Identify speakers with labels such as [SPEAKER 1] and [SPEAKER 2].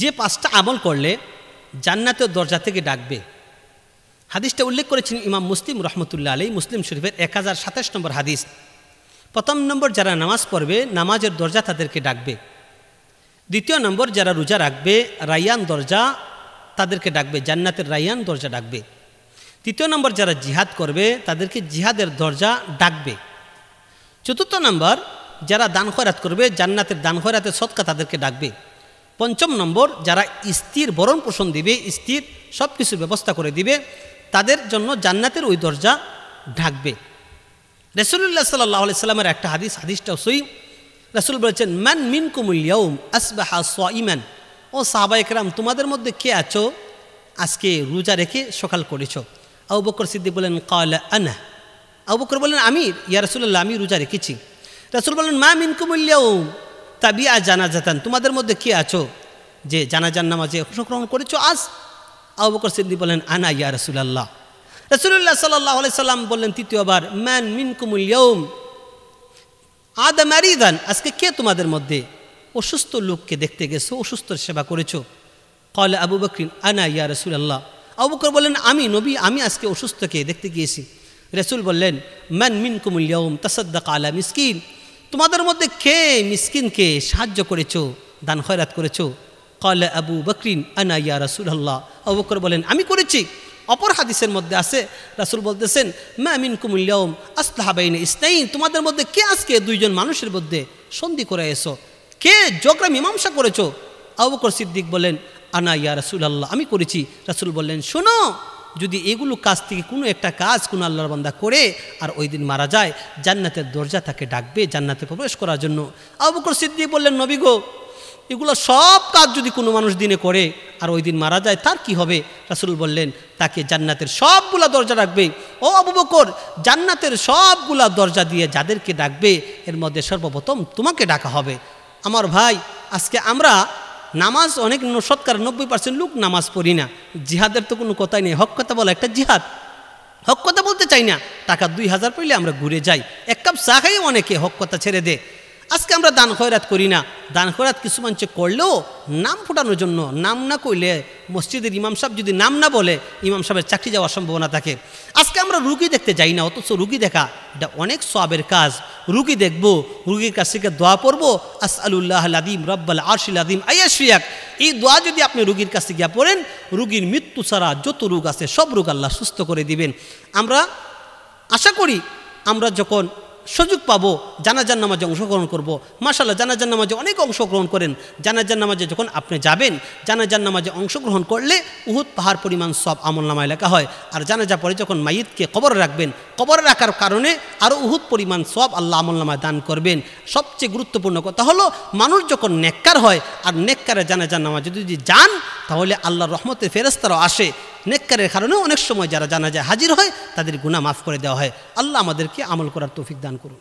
[SPEAKER 1] যে পাঁচটা আমল করলে জান্নাতের দরজা থেকে ডাকবে হাদিসটা উল্লেখ করেছেন ইমাম মুসলিম রহমতুল্লাহ আলী মুসলিম শরীফের এক হাজার সাতাশ নম্বর হাদিস প্রথম নম্বর যারা নামাজ পড়বে নামাজের দরজা তাদেরকে ডাকবে দ্বিতীয় নম্বর যারা রোজা রাখবে রায়ান দরজা তাদেরকে ডাকবে জান্নাতের রায়ান দরজা ডাকবে তৃতীয় নম্বর যারা জিহাদ করবে তাদেরকে জিহাদের দরজা ডাকবে চতুর্থ নম্বর যারা দান খয়রাত করবে জান্নাতের দান খয়রাতের সৎকা তাদেরকে ডাকবে পঞ্চম নম্বর যারা স্ত্রীর বরণ পোষণ দিবে স্ত্রীর সব কিছুর ব্যবস্থা করে দিবে তাদের জন্য জান্নাতের ওই দরজা ঢাকবে রসুল্লাহ সাল্লাহ সাল্লামের একটা হাদিস হাদিসটা সই রসুল বলেছেন ম্যান মিন কুমুলিয়াউম আসবাহা সোয়াইম্যান ও সাহাবা একরাম তোমাদের মধ্যে কে আছো আজকে রোজা রেখে সকাল করেছ আবু বকর সিদ্দিক বলেন কাল আনা আবু বকর বলেন আমি ইয়া রসুল্লাহ আমি রোজা রেখেছি রসুল বলেন মা মিন কুমুলিয়াউম তাবিয়া জানাজাতান তোমাদের মধ্যে কে আছো যে জানাজার নামাজে অংশগ্রহণ করেছো আজ আবু বকর সিদ্দি বলেন আনা ইয়া রসুল্লাহ রসুল্লাহ সাল্লাহ সাল্লাম বললেন তৃতীয়বার ম্যান মিন কুমুল ইয়ৌম আদ ম্যারিদান আজকে কে তোমাদের মধ্যে অসুস্থ লোককে দেখতে গেছো অসুস্থ সেবা করেছো কলে আবু বকরিন আনা ইয়া রসুল্লাহ আবু বকর বললেন আমি নবী আমি আজকে অসুস্থকে দেখতে গিয়েছি রসুল বললেন ম্যান মিন কুমুল কুমুলিয়ম তসদ্দাক আলা মিসকিন তোমাদের মধ্যে কে মিসকিনকে সাহায্য করেছ দান খয়রাত করেছো কলে আবু বকরিন আনা ইয়া রাসুল্লাহ অবকর বলেন আমি করেছি অপর হাদিসের মধ্যে আছে রাসুল বলতেছেন মামিন কুমুল্লাউম আস্তাহাবাইন ইসনাইন তোমাদের মধ্যে কে আজকে দুইজন মানুষের মধ্যে সন্ধি করে এসো কে জগরা মীমাংসা করেছো আবকর সিদ্দিক বলেন আনা ইয়া রাসুল আল্লাহ আমি করেছি রাসুল বললেন শোনো যদি এগুলো কাজ থেকে কোনো একটা কাজ কোনো আল্লাহর বান্দা করে আর ওই দিন মারা যায় জান্নাতের দরজা তাকে ডাকবে জান্নাতে প্রবেশ করার জন্য আবুকর সিদ্দি বললেন নবী গো এগুলো সব কাজ যদি কোনো মানুষ দিনে করে আর ওই দিন মারা যায় তার কি হবে রাসুল বললেন তাকে জান্নাতের সবগুলা দরজা ডাকবে ও আবু বকর জান্নাতের সবগুলা দরজা দিয়ে যাদেরকে ডাকবে এর মধ্যে সর্বপ্রথম তোমাকে ডাকা হবে আমার ভাই আজকে আমরা নামাজ অনেক সৎকার নব্বই পার্সেন্ট লোক নামাজ পড়ি না জিহাদের তো কোনো কথাই নেই হক কথা বলা একটা জিহাদ হক কথা বলতে চাই না টাকা দুই হাজার পড়লে আমরা ঘুরে যাই এক কাপ চা খাই অনেকে হক কথা ছেড়ে দেয় আজকে আমরা দান খয়রাত করি না দান খয়রাত কিছু মানুষে করলেও নাম ফোটানোর জন্য নাম না করলে মসজিদের ইমাম সাহেব যদি নাম না বলে ইমাম সাহেবের চাকরি যাওয়ার সম্ভাবনা থাকে আজকে আমরা রুগী দেখতে যাই না অথচ রুগী দেখা এটা অনেক সবের কাজ রুগী দেখব রুগীর কাছ থেকে দোয়া পড়ব আস আলুল্লাহ আদিম রব্বাল আরশিল আদিম শিয়াক এই দোয়া যদি আপনি রুগীর কাছে গিয়া পড়েন রুগীর মৃত্যু ছাড়া যত রোগ আছে সব রোগ আল্লাহ সুস্থ করে দিবেন আমরা আশা করি আমরা যখন সুযোগ পাবো জানাজার নামাজে অংশগ্রহণ করব। মাসাল্লাহ জানাজার নামাজে অনেক অংশগ্রহণ করেন জানাজার নামাজে যখন আপনি যাবেন জানাজার নামাজে অংশগ্রহণ করলে উহুত পাহাড় পরিমাণ সব আমল নামায় লেখা হয় আর জানাজা পরে যখন মাইদকে কবর রাখবেন কবর রাখার কারণে আরও উহুত পরিমাণ সব আল্লাহ আমল নামায় দান করবেন সবচেয়ে গুরুত্বপূর্ণ কথা হলো মানুষ যখন নেককার হয় আর নেককারে জানাজার নামাজে যদি যান তাহলে আল্লাহর রহমতের ফেরস্তারও আসে নেককারের কারণে অনেক সময় যারা জানা যায় হাজির হয় তাদের গুণা মাফ করে দেওয়া হয় আল্লাহ আমাদেরকে আমল করার তৌফিক দান করুন